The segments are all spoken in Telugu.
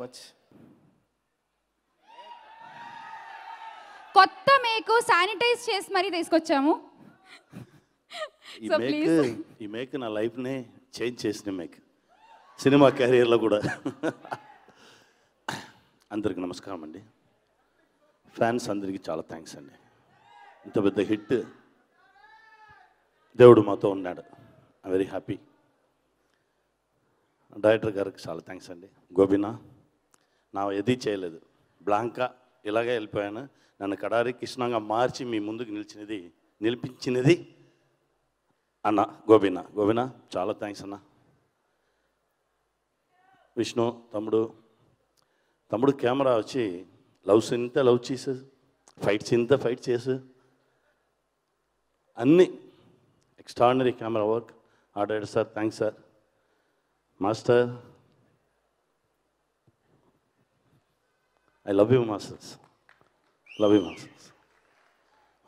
మచ్ కొత్త మేకు శానిటైజ్ చేసి మరీ తీసుకొచ్చాము ఈ So, మేక్ please. ఈ మేక్ నా చేంజ్ చేసిన మేక్ సినిమా లో కూడా అందరికి నమస్కారం అండి ఫ్యాన్స్ అందరికీ చాలా థ్యాంక్స్ అండి ఇంత పెద్ద హిట్ దేవుడు మాతో ఉన్నాడు ఐ వెరీ హ్యాపీ డైరెక్టర్ గారికి చాలా థ్యాంక్స్ అండి గోబినా నా ఎది చేయలేదు బ్లాంకా ఇలాగే వెళ్ళిపోయాను నన్ను కడారి కృష్ణంగా మార్చి మీ ముందుకు నిలిచినది నిలిపించినది అన్న గోబిన గోబిన చాలా థ్యాంక్స్ అన్న విష్ణు తమ్ముడు తమ్ముడు కెమెరా వచ్చి లవ్ సీన్ ఇంత లవ్ చేసు ఫైట్ ఇంత ఫైట్ చేసు అన్నీ extraordinary camera work order sir thanks sir master I love you masters love you masters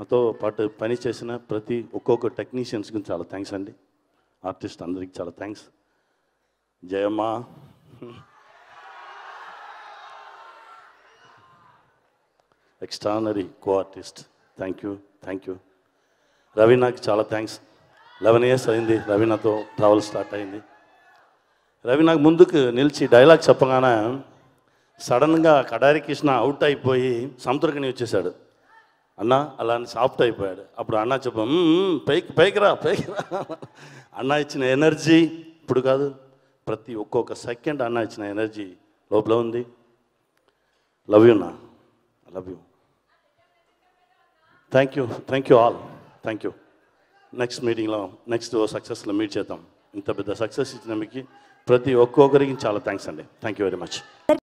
మాతో పాటు పని చేసిన ప్రతి ఒక్కొక్క టెక్నీషియన్స్కి చాలా థ్యాంక్స్ అండి ఆర్టిస్ట్ అందరికి చాలా thanks Jayamma extraordinary co artist thank you thank you Ravi నాకు చాలా థ్యాంక్స్ లెవెన్ ఇయర్స్ అయింది రవి నాతో ట్రావెల్ స్టార్ట్ అయింది రవి నాకు ముందుకు నిలిచి డైలాగ్ చెప్పగానే సడన్గా కడారి కృష్ణ అవుట్ అయిపోయి సముద్రకని వచ్చేసాడు అన్న అలా అని సాఫ్ట్ అయిపోయాడు అప్పుడు అన్న చెప్ప పైకి పైకి రా పైకి రా అన్న ఇచ్చిన ఎనర్జీ ఇప్పుడు కాదు ప్రతి ఒక్కొక్క సెకండ్ అన్న ఇచ్చిన ఎనర్జీ లోపల ఉంది లవ్ యూ నా love you thank you thank you all thank you next మీటింగ్లో నెక్స్ట్ సక్సెస్లో మీట్ చేద్దాం ఇంత పెద్ద సక్సెస్ ఇచ్చిన మీకు ప్రతి ఒక్కొక్కరికి చాలా థ్యాంక్స్ అండి థ్యాంక్ యూ వెరీ మచ్